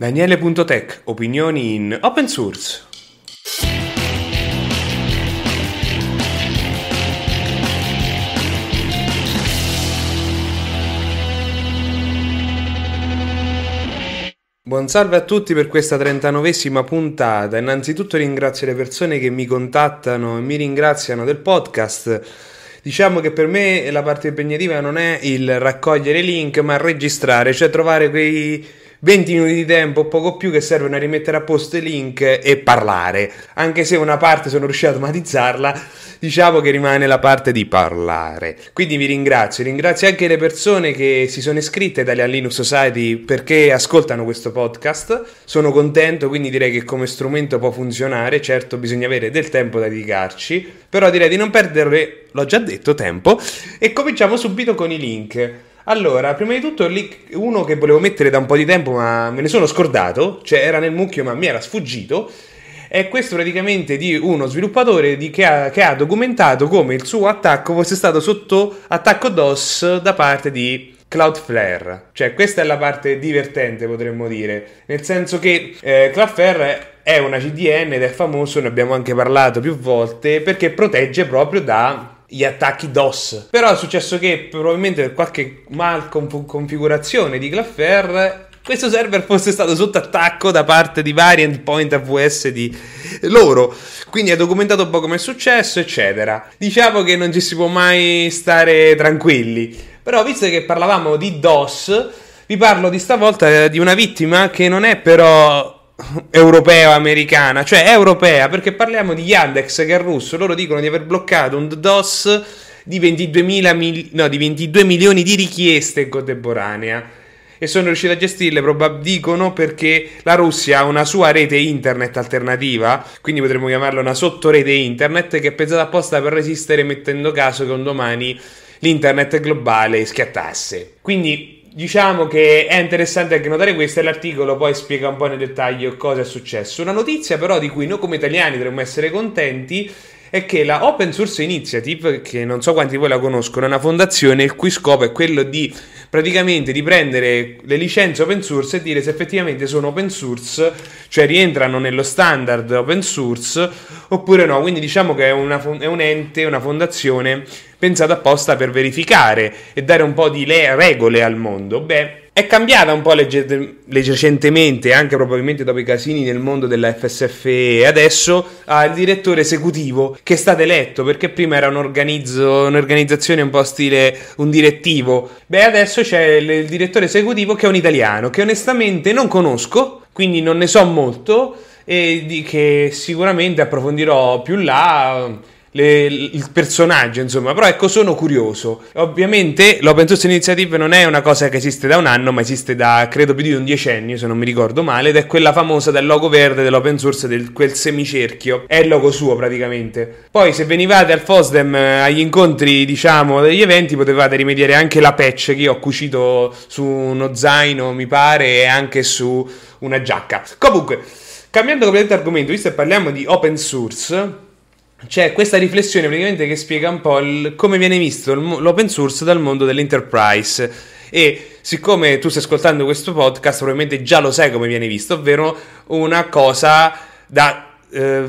Daniele.tech, opinioni in open source. Buon salve a tutti per questa 39esima puntata. Innanzitutto ringrazio le persone che mi contattano e mi ringraziano del podcast. Diciamo che per me la parte impegnativa non è il raccogliere link, ma registrare, cioè trovare quei 20 minuti di tempo, poco più, che servono a rimettere a posto i link e parlare. Anche se una parte sono riuscito a automatizzarla, diciamo che rimane la parte di parlare. Quindi vi ringrazio, ringrazio anche le persone che si sono iscritte dalle Linux Society perché ascoltano questo podcast. Sono contento, quindi direi che come strumento può funzionare. Certo, bisogna avere del tempo da dedicarci, però direi di non perdere, l'ho già detto, tempo. E cominciamo subito con i link. Allora, prima di tutto, uno che volevo mettere da un po' di tempo, ma me ne sono scordato, cioè era nel mucchio ma mi era sfuggito, è questo praticamente di uno sviluppatore di, che, ha, che, ha, documentato come il suo attacco fosse stato sotto attacco DOS da parte di Cloudflare. Cioè, questa è la parte divertente, potremmo dire, nel senso che eh, Cloudflare è una CDN ed è famoso, ne abbiamo anche parlato più volte, perché protegge proprio da gli attacchi DOS. Però è successo che probabilmente per qualche mal configurazione di Glaffer questo server fosse stato sotto attacco da parte di vari endpoint AWS di loro. Quindi è documentato un po' come è successo, eccetera. Diciamo che non ci si può mai stare tranquilli. Però visto che parlavamo di DOS, vi parlo di stavolta eh, di una vittima che non è però europea americana, cioè europea, perché parliamo di Yandex che è russo, loro dicono di aver bloccato un DDoS di 22, mil- no, di 22 milioni di richieste contemporanea e sono riusciti a gestirle, probab- dicono perché la Russia ha una sua rete internet alternativa, quindi potremmo chiamarla una sottorete internet che è pensata apposta per resistere mettendo caso che un domani l'internet globale schiattasse. Quindi diciamo che è interessante anche notare questo e l'articolo poi spiega un po' nel dettaglio cosa è successo. Una notizia però di cui noi come italiani dovremmo essere contenti è che la Open Source Initiative, che non so quanti di voi la conoscono, è una fondazione il cui scopo è quello di praticamente di prendere le licenze open source e dire se effettivamente sono open source, cioè rientrano nello standard open source oppure no. Quindi diciamo che è, una, è un ente, una fondazione pensata apposta per verificare e dare un po' di le- regole al mondo. Beh, è cambiata un po' legge- recentemente, anche probabilmente dopo i casini nel mondo della FSFE, adesso ha il direttore esecutivo che è stato eletto, perché prima era un un'organizzazione un po' stile un direttivo. Beh, adesso c'è il direttore esecutivo che è un italiano, che onestamente non conosco, quindi non ne so molto, e che sicuramente approfondirò più là le, il personaggio, insomma. Però ecco, sono curioso. Ovviamente l'open source initiative non è una cosa che esiste da un anno, ma esiste da credo più di un decennio, se non mi ricordo male, ed è quella famosa del logo verde dell'open source, del quel semicerchio. È il logo suo praticamente. Poi se venivate al FOSDEM eh, agli incontri, diciamo, degli eventi, potevate rimediare anche la patch che io ho cucito su uno zaino, mi pare, e anche su una giacca. Comunque, cambiando completamente argomento, visto che parliamo di open source, c'è questa riflessione praticamente che spiega un po' il, come viene visto l'open source dal mondo dell'enterprise. E siccome tu stai ascoltando questo podcast, probabilmente già lo sai come viene visto, ovvero una cosa da eh,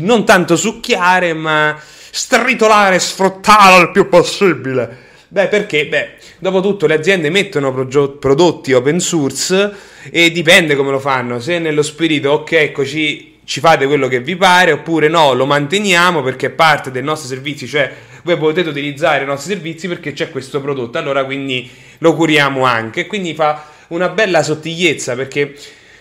non tanto succhiare, ma stritolare, sfruttare il più possibile. Beh, perché? Beh, dopo tutto le aziende mettono prog- prodotti open source e dipende come lo fanno. Se nello spirito, ok, eccoci, ci fate quello che vi pare oppure no, lo manteniamo perché è parte dei nostri servizi, cioè voi potete utilizzare i nostri servizi perché c'è questo prodotto, allora quindi lo curiamo anche. Quindi fa una bella sottigliezza perché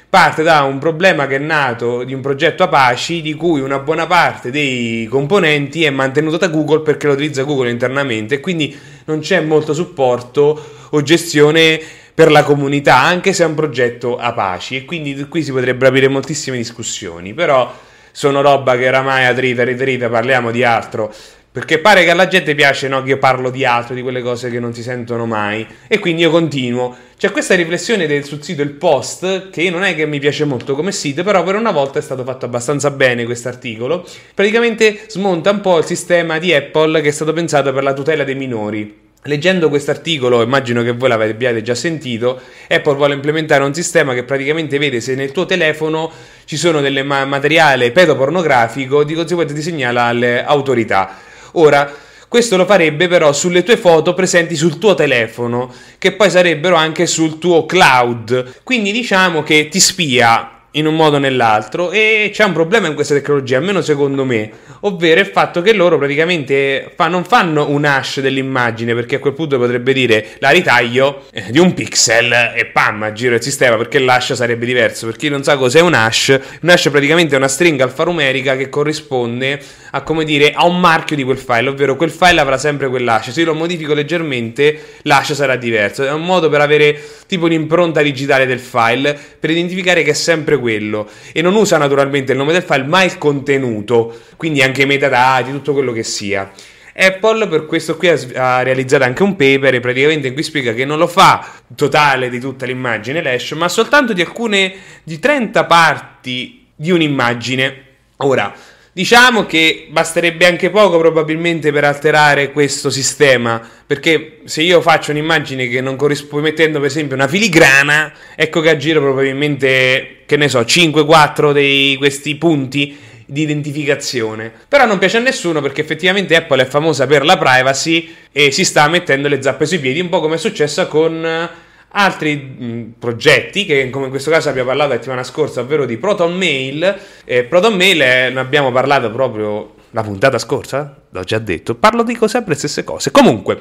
parte da un problema che è nato di un progetto Apache di cui una buona parte dei componenti è mantenuta da Google perché lo utilizza Google internamente e quindi non c'è molto supporto o gestione per la comunità, anche se è un progetto Apache. E quindi qui si potrebbero aprire moltissime discussioni, però sono roba che oramai atrita, ritrita, parliamo di altro. Perché pare che alla gente piace no, che io parlo di altro, di quelle cose che non si sentono mai. E quindi io continuo. C'è questa riflessione del, sul sito, il post, che non è che mi piace molto come sito, però per una volta è stato fatto abbastanza bene questo articolo. Praticamente smonta un po' il sistema di Apple che è stato pensato per la tutela dei minori Leggendo questo articolo, immagino che voi l'abbiate già sentito, Apple vuole implementare un sistema che praticamente vede se nel tuo telefono ci sono del ma- materiale pedopornografico, di conseguenza ti segnala alle autorità. Ora, questo lo farebbe però sulle tue foto presenti sul tuo telefono, che poi sarebbero anche sul tuo cloud. Quindi diciamo che ti spia in un modo o nell'altro e c'è un problema in questa tecnologia, almeno secondo me, ovvero il fatto che loro praticamente fa, non fanno un hash dell'immagine perché a quel punto potrebbe dire la ritaglio eh, di un pixel e pam, giro il sistema perché l'hash sarebbe diverso. Per chi non sa cos'è un hash, un hash è praticamente una stringa alfanumerica che corrisponde a, come dire, a un marchio di quel file, ovvero quel file avrà sempre quell'hash, se io lo modifico leggermente l'hash sarà diverso, è un modo per avere tipo un'impronta digitale del file, per identificare che è sempre quello e non usa naturalmente il nome del file ma il contenuto, quindi anche i metadati, tutto quello che sia. Apple per questo qui ha, realizzato anche un paper praticamente in cui spiega che non lo fa totale di tutta l'immagine l'ash ma soltanto di alcune di 30 parti di un'immagine. Ora, Diciamo che basterebbe anche poco probabilmente per alterare questo sistema, perché se io faccio un'immagine che non corrisponde, mettendo per esempio una filigrana, ecco che a giro probabilmente, che ne so, 5-4 di questi punti di identificazione. Però non piace a nessuno perché effettivamente Apple è famosa per la privacy e si sta mettendo le zappe sui piedi, un po' come è successo con altri mh, mm, progetti che come in questo caso abbiamo parlato la settimana scorsa, ovvero di Proton Mail. Eh, Proton Mail è, eh, ne abbiamo parlato proprio la puntata scorsa, l'ho già detto, parlo dico sempre le stesse cose. Comunque,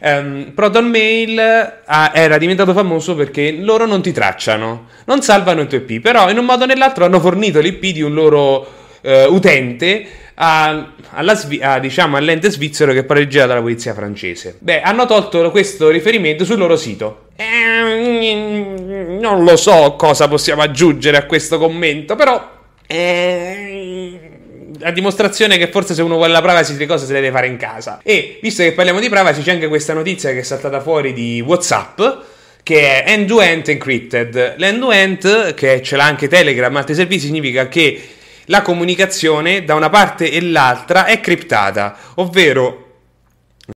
Um, Proton Mail ah, era diventato famoso perché loro non ti tracciano, non salvano il tuo IP, però in un modo o nell'altro hanno fornito l'IP di un loro uh, utente a, Svi- a, diciamo, all'ente svizzero che pareggia dalla polizia francese. Beh, hanno tolto questo riferimento sul loro sito. Ehm, non lo so cosa possiamo aggiungere a questo commento, però... Ehm, a dimostrazione che forse se uno vuole la privacy le cose se le deve fare in casa. E visto che parliamo di privacy c'è anche questa notizia che è saltata fuori di Whatsapp che è end-to-end encrypted. L'end-to-end, che ce l'ha anche Telegram, altri servizi, significa che la comunicazione da una parte e l'altra è criptata, ovvero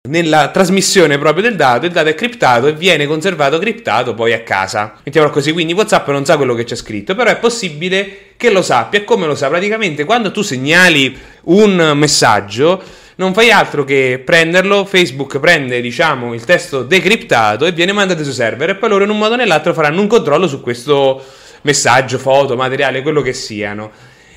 nella trasmissione proprio del dato, il dato è criptato e viene conservato criptato poi a casa. Mettiamolo così, quindi WhatsApp non sa quello che c'è scritto, però è possibile che lo sappia e come lo sa? Praticamente quando tu segnali un messaggio non fai altro che prenderlo, Facebook prende diciamo il testo decriptato e viene mandato su server e poi loro in un modo o nell'altro faranno un controllo su questo messaggio, foto, materiale, quello che siano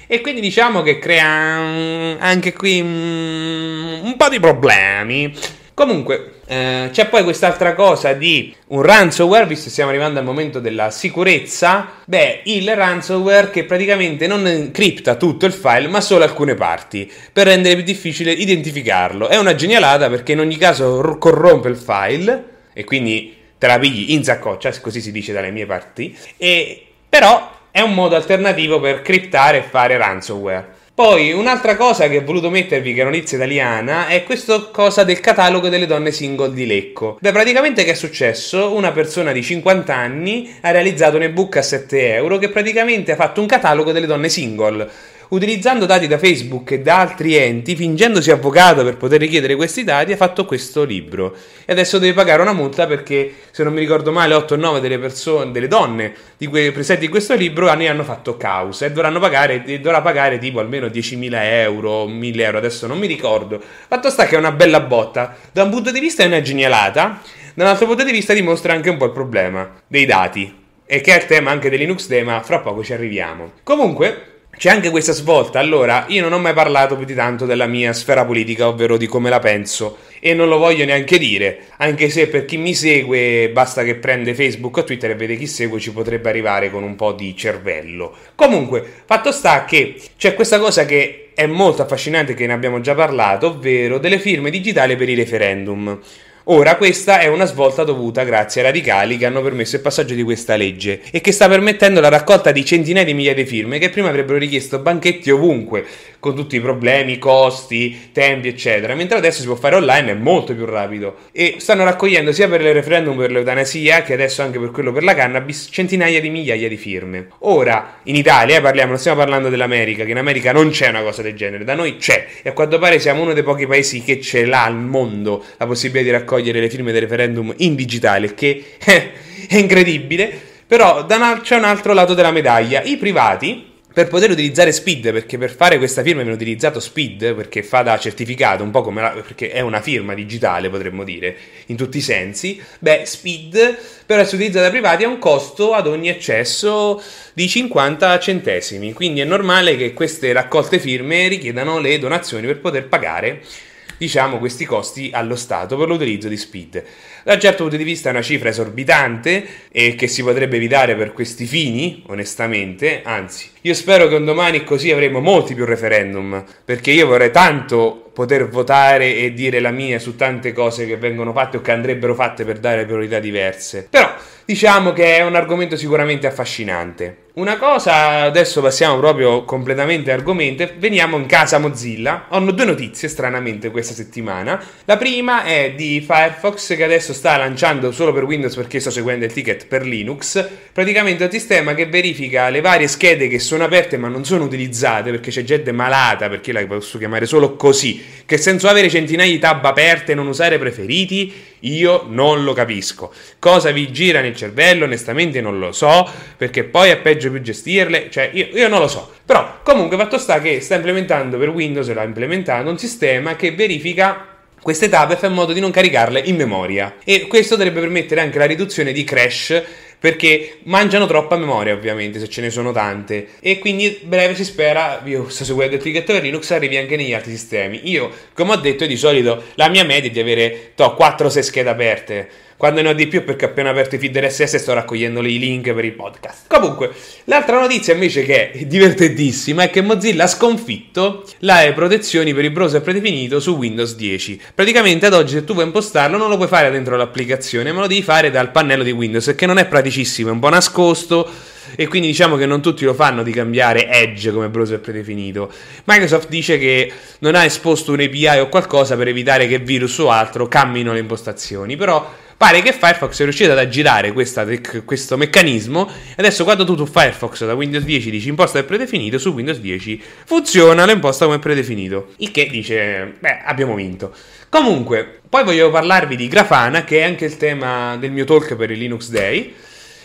e quindi diciamo che crea mm, anche qui mm, un po' di problemi. Comunque, eh, c'è poi quest'altra cosa di un ransomware, visto che stiamo arrivando al momento della sicurezza. Beh, il ransomware che praticamente non encrypta tutto il file, ma solo alcune parti, per rendere più difficile identificarlo. È una genialata perché in ogni caso corrompe il file e quindi te la pigli in saccoccia, cioè, così si dice dalle mie parti. E però è un modo alternativo per criptare e fare ransomware. Poi un'altra cosa che ho voluto mettervi, che è una notizia italiana, è questa cosa del catalogo delle donne single di Lecco. Beh, praticamente che è successo? Una persona di 50 anni ha realizzato un ebook a 7 euro che praticamente ha fatto un catalogo delle donne single. Utilizzando dati da Facebook e da altri enti, fingendosi avvocato per poter richiedere questi dati, ha fatto questo libro. E adesso deve pagare una multa perché, se non mi ricordo male, 8 o 9 delle persone, delle donne di que- presenti in questo libro ne hanno fatto causa e dovranno pagare, dovrà pagare tipo almeno 10.000 euro, 1.000 euro, adesso non mi ricordo. Fatto sta che è una bella botta. Da un punto di vista è una genialata, da un altro punto di vista dimostra anche un po' il problema dei dati e che è il tema anche del Linux Day, ma fra poco ci arriviamo. Comunque, c'è anche questa svolta. Allora, io non ho mai parlato più di tanto della mia sfera politica, ovvero di come la penso, e non lo voglio neanche dire, anche se per chi mi segue basta che prende Facebook o Twitter e vede chi segue ci potrebbe arrivare con un po' di cervello. Comunque, fatto sta che c'è questa cosa che è molto affascinante che ne abbiamo già parlato, ovvero delle firme digitali per i referendum. Ora questa è una svolta dovuta grazie ai radicali che hanno permesso il passaggio di questa legge e che sta permettendo la raccolta di centinaia di migliaia di firme che prima avrebbero richiesto banchetti ovunque, con tutti i problemi, costi, tempi, eccetera. Mentre adesso si può fare online, è molto più rapido. E stanno raccogliendo sia per il referendum per l'eutanasia che adesso anche per quello per la cannabis centinaia di migliaia di firme. Ora, in Italia eh, parliamo, non stiamo parlando dell'America, che in America non c'è una cosa del genere, da noi c'è e a quanto pare siamo uno dei pochi paesi che ce l'ha al mondo la possibilità di raccogliere le firme del referendum in digitale, che eh, è incredibile. Però c'è un altro lato della medaglia. I privati per poter utilizzare Speed, perché per fare questa firma viene utilizzato Speed, perché fa da certificato, un po' come la, perché è una firma digitale, potremmo dire, in tutti i sensi. Beh, Speed per essere utilizzata da privati ha un costo ad ogni accesso di 50 centesimi, quindi è normale che queste raccolte firme richiedano le donazioni per poter pagare diciamo, questi costi allo Stato per l'utilizzo di SPID. Da un certo punto di vista è una cifra esorbitante e che si potrebbe evitare per questi fini, onestamente, anzi, io spero che un domani così avremo molti più referendum, perché io vorrei tanto poter votare e dire la mia su tante cose che vengono fatte o che andrebbero fatte per dare priorità diverse. Però diciamo che è un argomento sicuramente affascinante. Una cosa, adesso passiamo proprio completamente argomento, veniamo in casa Mozilla. hanno due notizie stranamente questa settimana. La prima è di Firefox che adesso sta lanciando solo per Windows perché sto seguendo il ticket per Linux, praticamente è un sistema che verifica le varie schede che sono aperte ma non sono utilizzate perché c'è gente malata, perché la posso chiamare solo così, che senso avere centinaia di tab aperte e non usare preferiti io non lo capisco. Cosa vi gira nel cervello, onestamente non lo so, perché poi è peggio più gestirle, cioè io, io non lo so. Però comunque fatto sta che sta implementando per Windows, l'ha implementato un sistema che verifica queste tab e fa in modo di non caricarle in memoria. E questo dovrebbe permettere anche la riduzione di crash perché mangiano troppa memoria ovviamente se ce ne sono tante e quindi breve si spera io sto seguendo il trigger per Linux arrivi anche negli altri sistemi io come ho detto di solito la mia media è di avere to, 4-6 schede aperte quando ne ho di più è perché ho appena aperto i feed RSS e sto raccogliendo i link per il podcast. Comunque, l'altra notizia invece che è divertentissima è che Mozilla ha sconfitto le protezioni per il browser predefinito su Windows 10. Praticamente ad oggi se tu vuoi impostarlo non lo puoi fare dentro l'applicazione, ma lo devi fare dal pannello di Windows, che non è praticissimo, è un po' nascosto e quindi diciamo che non tutti lo fanno di cambiare Edge come browser predefinito. Microsoft dice che non ha esposto un API o qualcosa per evitare che virus o altro cambino le impostazioni, però Pare che Firefox è riuscito ad aggirare questa, questo meccanismo. Adesso quando tu su Firefox da Windows 10 dici imposta è predefinito, su Windows 10 funziona l'imposta come predefinito. Il che dice, beh, abbiamo vinto. Comunque, poi voglio parlarvi di Grafana, che è anche il tema del mio talk per il Linux Day.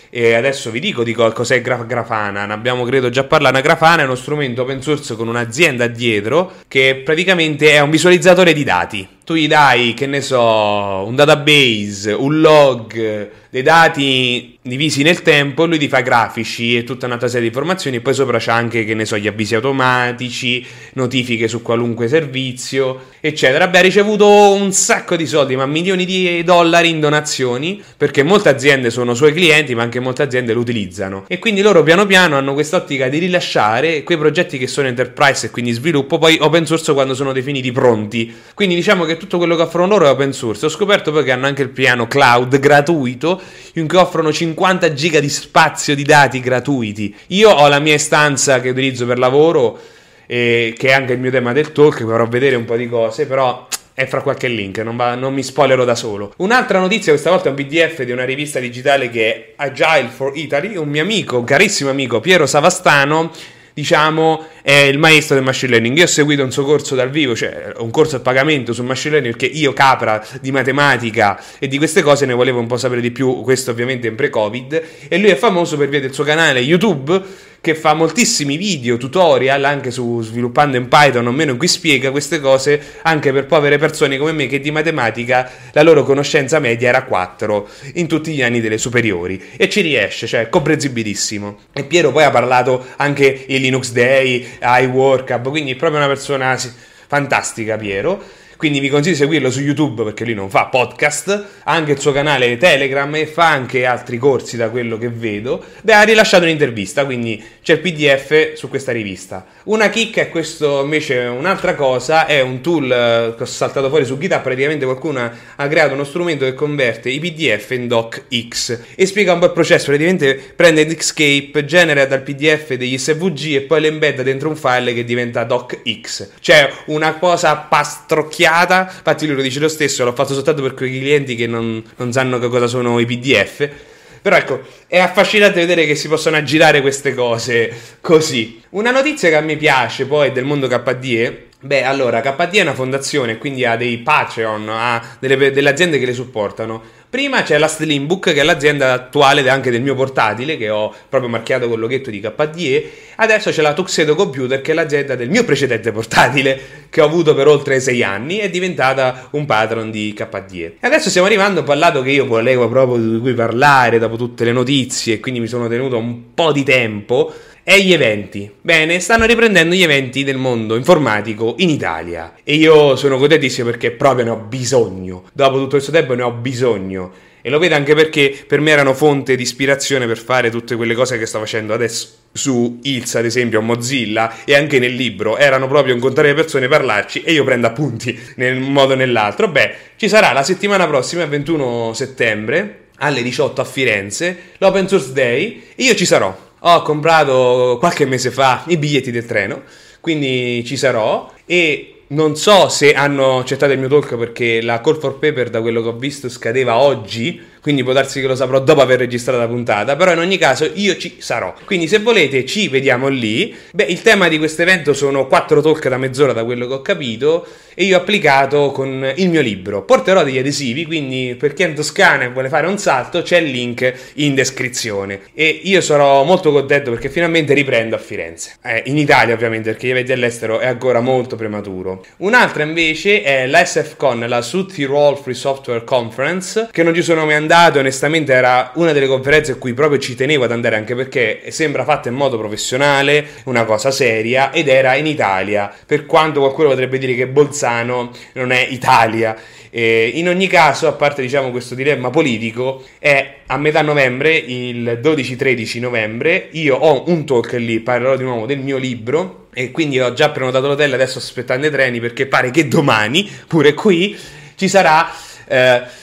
E adesso vi dico di cos'è Graf- Grafana, ne abbiamo credo già parlato. Grafana è uno strumento open source con un'azienda dietro che praticamente è un visualizzatore di dati tu gli dai, che ne so, un database, un log, dei dati divisi nel tempo, lui ti fa grafici e tutta un'altra serie di informazioni, poi sopra c'è anche, che ne so, gli avvisi automatici, notifiche su qualunque servizio, eccetera. Beh, ha ricevuto un sacco di soldi, ma milioni di dollari in donazioni, perché molte aziende sono suoi clienti, ma anche molte aziende lo utilizzano. E quindi loro piano piano hanno quest'ottica di rilasciare quei progetti che sono enterprise e quindi sviluppo, poi open source quando sono definiti pronti. Quindi diciamo che tutto quello che offrono loro è open source. Ho scoperto poi che hanno anche il piano cloud gratuito in cui offrono 50 giga di spazio di dati gratuiti. Io ho la mia stanza che utilizzo per lavoro, eh, che è anche il mio tema del talk, vorrò vedere un po' di cose, però è fra qualche link, non, va, non mi spoilerò da solo. Un'altra notizia, questa volta è un PDF di una rivista digitale che è Agile for Italy, un mio amico, un carissimo amico, Piero Savastano, diciamo, è il maestro del machine learning. Io ho seguito un suo corso dal vivo, cioè un corso a pagamento sul machine learning, perché io capra di matematica e di queste cose ne volevo un po' sapere di più, questo ovviamente in pre-Covid, e lui è famoso per via del suo canale YouTube che fa moltissimi video tutorial anche su sviluppando in Python o meno in cui spiega queste cose anche per povere persone come me che di matematica la loro conoscenza media era 4 in tutti gli anni delle superiori e ci riesce, cioè comprensibilissimo. E Piero poi ha parlato anche di Linux Day, iWorkup, quindi è proprio una persona fantastica Piero. Quindi vi consiglio di seguirlo su YouTube perché lui non fa podcast, ha anche il suo canale Telegram e fa anche altri corsi da quello che vedo. Beh, ha rilasciato un'intervista, quindi c'è il PDF su questa rivista. Una chicca è questo invece un'altra cosa, è un tool eh, che ho saltato fuori su GitHub, praticamente qualcuno ha creato uno strumento che converte i PDF in docx e spiega un po' il processo, praticamente prende Xscape, genera dal PDF degli SVG e poi le embedda dentro un file che diventa docx. Cioè una cosa pastrocchiata minchiata. Infatti, lui lo dice lo stesso: l'ho fatto soltanto per quei clienti che non, non sanno che cosa sono i PDF. Però ecco, è affascinante vedere che si possono aggirare queste cose così. Una notizia che a me piace poi del mondo KDE Beh, allora, KD è una fondazione, quindi ha dei Patreon, ha delle, delle aziende che le supportano. Prima c'è la Slimbook, che è l'azienda attuale anche del mio portatile, che ho proprio marchiato col loghetto di KDE. Adesso c'è la Tuxedo Computer, che è l'azienda del mio precedente portatile, che ho avuto per oltre sei anni, è diventata un patron di KDE. E adesso stiamo arrivando al lato che io volevo proprio di cui parlare dopo tutte le notizie, quindi mi sono tenuto un po' di tempo e gli eventi. Bene, stanno riprendendo gli eventi del mondo informatico in Italia e io sono contentissimo perché proprio ne ho bisogno. Dopo tutto questo tempo ne ho bisogno. E lo vedo anche perché per me erano fonte di ispirazione per fare tutte quelle cose che sto facendo adesso su Ilsa, ad esempio, a Mozilla e anche nel libro. Erano proprio incontrare le persone, parlarci e io prendo appunti nel modo o nell'altro. Beh, ci sarà la settimana prossima, 21 settembre, alle 18 a Firenze, l'Open Source Day, e io ci sarò. Ho comprato qualche mese fa i biglietti del treno, quindi ci sarò e non so se hanno accettato il mio talk perché la call for paper da quello che ho visto scadeva oggi quindi può darsi che lo saprò dopo aver registrato la puntata, però in ogni caso io ci sarò. Quindi se volete ci vediamo lì. Beh, il tema di questo evento sono quattro talk da mezz'ora da quello che ho capito e io ho applicato con il mio libro. Porterò degli adesivi, quindi per chi è in Toscana e vuole fare un salto c'è il link in descrizione. E io sarò molto contento perché finalmente riprendo a Firenze. Eh, in Italia ovviamente, perché gli eventi all'estero è ancora molto prematuro. Un'altra invece è la SFCon, la Sud Tirol Free Software Conference, che non ci sono mai andato andato onestamente era una delle conferenze a cui proprio ci tenevo ad andare anche perché sembra fatta in modo professionale, una cosa seria ed era in Italia, per quanto qualcuno potrebbe dire che Bolzano non è Italia. E in ogni caso, a parte diciamo questo dilemma politico, è a metà novembre, il 12-13 novembre, io ho un talk lì, parlerò di nuovo del mio libro e quindi ho già prenotato l'hotel, adesso aspettando i treni perché pare che domani, pure qui, ci sarà... Eh,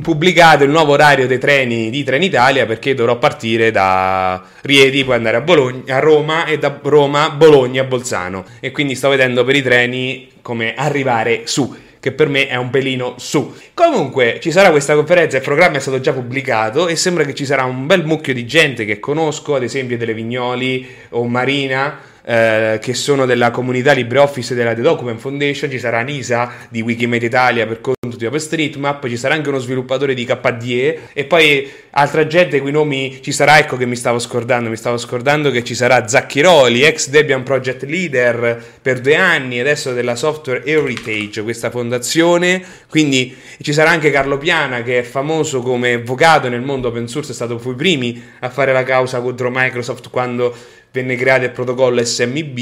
pubblicato il nuovo orario dei treni di Trenitalia perché dovrò partire da Riedi, poi andare a, Bologna, a Roma e da Roma, Bologna, Bolzano. E quindi sto vedendo per i treni come arrivare su che per me è un pelino su. Comunque ci sarà questa conferenza, il programma è stato già pubblicato e sembra che ci sarà un bel mucchio di gente che conosco, ad esempio delle Vignoli o Marina eh, che sono della comunità LibreOffice della The Document Foundation, ci sarà Nisa di Wikimedia Italia per conto di OpenStreetMap, ci sarà anche uno sviluppatore di KDE e poi altra gente cui nomi ci sarà, ecco che mi stavo scordando, mi stavo scordando che ci sarà Zacchiroli, ex Debian Project Leader per due anni, adesso della Software Heritage, questa fondazione, quindi ci sarà anche Carlo Piana che è famoso come avvocato nel mondo open source, è stato fra i primi a fare la causa contro Microsoft quando venne creato il protocollo SMB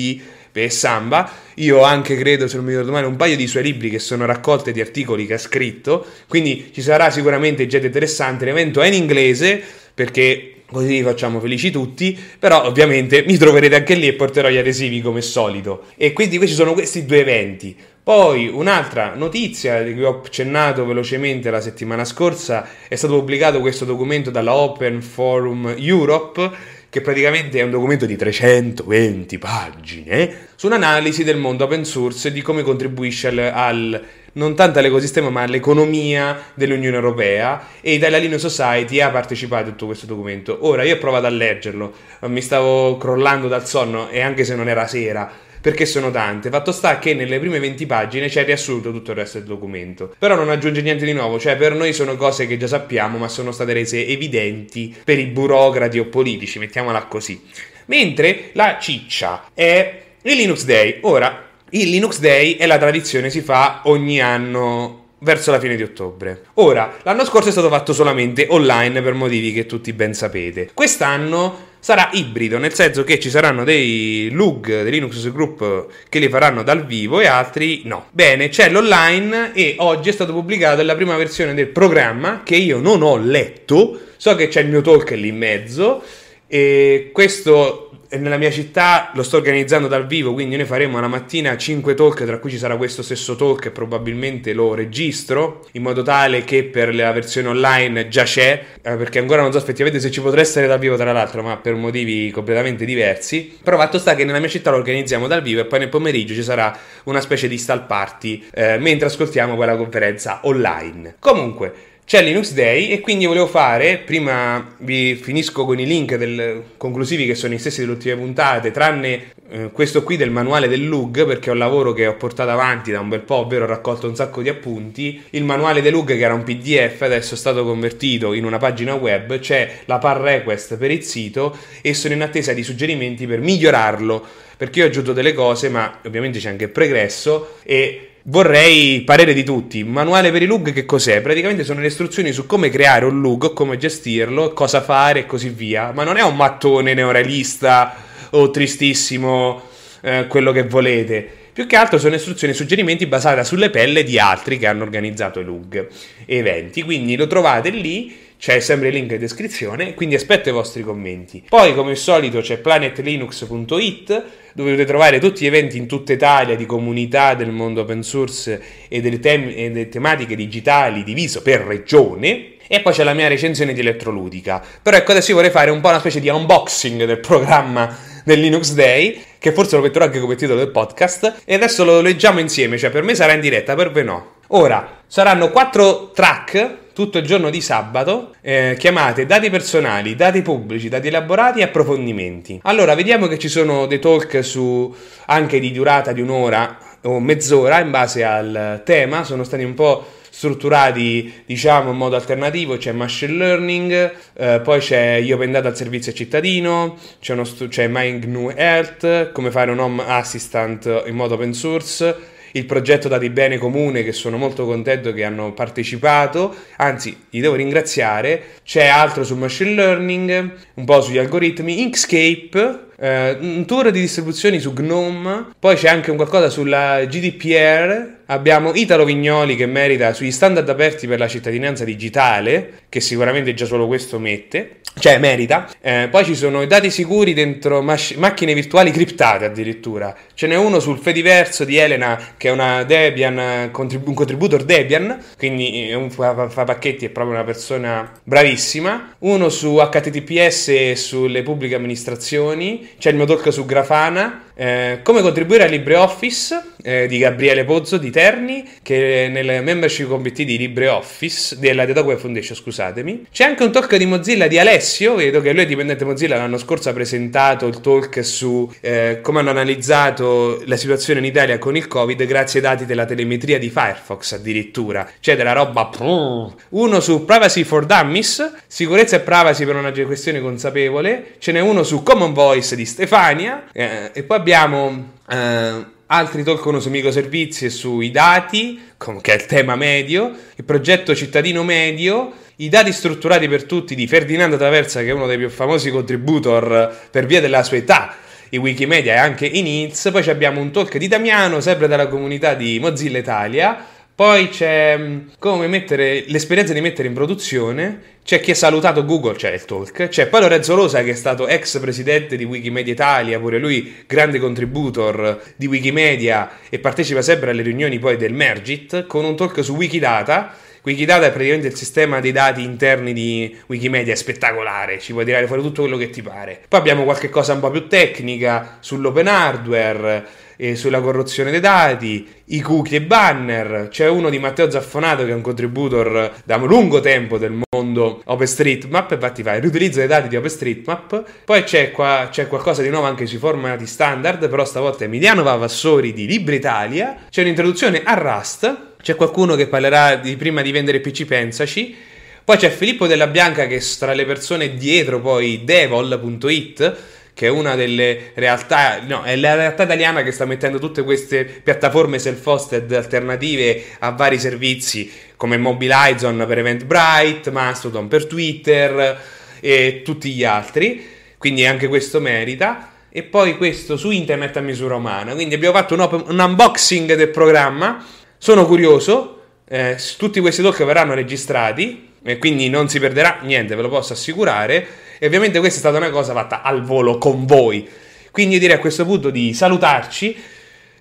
per Samba. Io anche, credo, se non mi ricordo male, un paio di suoi libri che sono raccolte di articoli che ha scritto. Quindi ci sarà sicuramente gente interessante. L'evento è in inglese perché così vi facciamo felici tutti, però ovviamente mi troverete anche lì e porterò gli adesivi come solito. E quindi questi sono questi due eventi. Poi un'altra notizia di cui ho accennato velocemente la settimana scorsa è stato pubblicato questo documento dalla Open Forum Europe che praticamente è un documento di 320 pagine, eh, su un'analisi del mondo open source e di come contribuisce al, al non tanto all'ecosistema ma all'economia dell'Unione Europea e dalla Linux Society ha partecipato a tutto questo documento. Ora io ho provato a leggerlo, mi stavo crollando dal sonno e anche se non era sera perché sono tante. Fatto sta che nelle prime 20 pagine c'è riassunto tutto il resto del documento. Però non aggiunge niente di nuovo, cioè per noi sono cose che già sappiamo, ma sono state rese evidenti per i burocrati o politici, mettiamola così. Mentre la ciccia è il Linux Day. Ora, il Linux Day è la tradizione, si fa ogni anno verso la fine di ottobre. Ora, l'anno scorso è stato fatto solamente online per motivi che tutti ben sapete. Quest'anno sarà ibrido, nel senso che ci saranno dei LUG di Linux Group che li faranno dal vivo e altri no. Bene, c'è l'online e oggi è stata pubblicata la prima versione del programma che io non ho letto, so che c'è il mio talk lì in mezzo e questo nella mia città lo sto organizzando dal vivo, quindi noi faremo alla mattina 5 talk, tra cui ci sarà questo stesso talk e probabilmente lo registro in modo tale che per la versione online già c'è, eh, perché ancora non so effettivamente se ci potrà essere dal vivo tra l'altro, ma per motivi completamente diversi. Però fatto sta che nella mia città lo organizziamo dal vivo e poi nel pomeriggio ci sarà una specie di stall party eh, mentre ascoltiamo quella conferenza online. Comunque, c'è Linux Day e quindi volevo fare, prima vi finisco con i link del, conclusivi che sono i stessi delle ultime puntate, tranne eh, questo qui del manuale del LUG, perché è un lavoro che ho portato avanti da un bel po', ovvero ho raccolto un sacco di appunti, il manuale del LUG che era un PDF adesso è stato convertito in una pagina web, c'è la par request per il sito e sono in attesa di suggerimenti per migliorarlo, perché io ho aggiunto delle cose, ma ovviamente c'è anche il pregresso e Vorrei parere di tutti. Manuale per i lug che cos'è? Praticamente sono le istruzioni su come creare un lug, come gestirlo, cosa fare e così via. Ma non è un mattone neorealista o tristissimo eh, quello che volete. Più che altro sono istruzioni e suggerimenti basate sulle pelle di altri che hanno organizzato i lug eventi. Quindi lo trovate lì c'è sempre il link in descrizione, quindi aspetto i vostri commenti. Poi come al solito c'è planetlinux.it dove potete trovare tutti gli eventi in tutta Italia di comunità del mondo open source e delle, tem- e delle tematiche digitali diviso per regione. E poi c'è la mia recensione di elettroludica. Però ecco, adesso io vorrei fare un po' una specie di unboxing del programma del Linux Day, che forse lo metterò anche come titolo del podcast. E adesso lo leggiamo insieme, cioè per me sarà in diretta, per voi no. Ora, saranno quattro track tutto il giorno di sabato eh, chiamate dati personali, dati pubblici, dati elaborati e approfondimenti. Allora, vediamo che ci sono dei talk su anche di durata di un'ora o mezz'ora in base al tema, sono stati un po' strutturati diciamo in modo alternativo c'è machine learning eh, poi c'è io open data al servizio cittadino c'è, stu- c'è MindGNU Health come fare un home assistant in modo open source il progetto Dati Bene Comune che sono molto contento che hanno partecipato, anzi li devo ringraziare, c'è altro sul machine learning, un po' sugli algoritmi, Inkscape eh, un tour di distribuzioni su GNOME, poi c'è anche un qualcosa sulla GDPR, abbiamo Italo Vignoli che merita sugli standard aperti per la cittadinanza digitale, che sicuramente già solo questo mette, cioè merita. Eh, poi ci sono i dati sicuri dentro mas- macchine virtuali criptate addirittura. Ce n'è uno sul Fediverso di Elena che è una Debian, contrib- un contributor Debian, quindi eh, un fa-, fa pacchetti, è proprio una persona bravissima. Uno su HTTPS e sulle pubbliche amministrazioni c'è il mio talk su Grafana eh, come contribuire a LibreOffice eh, di Gabriele Pozzo di Terni, che nel membership committee di LibreOffice, della Data Foundation, scusatemi. C'è anche un talk di Mozilla di Alessio, vedo che lui è dipendente Mozilla, l'anno scorso ha presentato il talk su eh, come hanno analizzato la situazione in Italia con il Covid grazie ai dati della telemetria di Firefox addirittura. Cioè della roba... Uno su Privacy for Dummies, sicurezza e privacy per una questione consapevole, ce n'è uno su Common Voice di Stefania, eh, e poi abbiamo abbiamo eh, altri talk con Osamico Servizi sui dati, che è il tema medio, il progetto cittadino medio, i dati strutturati per tutti di Ferdinando Traversa, che è uno dei più famosi contributor per via della sua età i Wikimedia e anche i NITS. Poi abbiamo un talk di Damiano, sempre dalla comunità di Mozilla Italia, poi c'è mm, come mettere l'esperienza di mettere in produzione, c'è chi ha salutato Google, c'è il talk, c'è poi Lorenzo Rosa che è stato ex presidente di Wikimedia Italia, pure lui grande contributor di Wikimedia e partecipa sempre alle riunioni poi del Mergit con un talk su Wikidata. Wikidata è praticamente il sistema dei dati interni di Wikimedia, è spettacolare, ci puoi tirare fuori tutto quello che ti pare. Poi abbiamo qualche cosa un po' più tecnica sull'open hardware eh, sulla corruzione dei dati, i cookie e banner. C'è uno di Matteo Zaffonato che è un contributor da lungo tempo del mondo OpenStreetMap, infatti fa il riutilizzo dei dati di OpenStreetMap. Poi c'è, qua, c'è qualcosa di nuovo anche sui formati standard, però stavolta Emiliano Vavassori di Libre Italia, C'è un'introduzione a Rust. C'è qualcuno che parlerà di prima di vendere PC Pensaci. Poi c'è Filippo Della Bianca che è tra le persone dietro poi devol.it che è una delle realtà, no, è la realtà italiana che sta mettendo tutte queste piattaforme self-hosted alternative a vari servizi come Mobilizon per Eventbrite, Mastodon per Twitter e tutti gli altri, quindi anche questo merita. E poi questo su internet a misura umana, quindi abbiamo fatto un, op- un unboxing del programma. Sono curioso, eh, tutti questi talk verranno registrati e quindi non si perderà niente, ve lo posso assicurare. E ovviamente questa è stata una cosa fatta al volo con voi. Quindi io direi a questo punto di salutarci.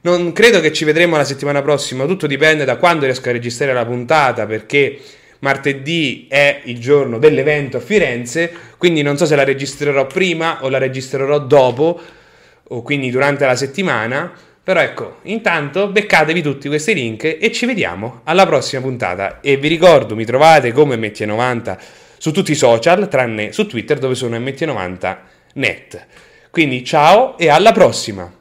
Non credo che ci vedremo la settimana prossima, tutto dipende da quando riesco a registrare la puntata perché martedì è il giorno dell'evento a Firenze, quindi non so se la registrerò prima o la registrerò dopo o quindi durante la settimana. Però ecco, intanto beccatevi tutti questi link e ci vediamo alla prossima puntata. E vi ricordo, mi trovate come MT90 su tutti i social, tranne su Twitter dove sono mt90net. Quindi ciao e alla prossima!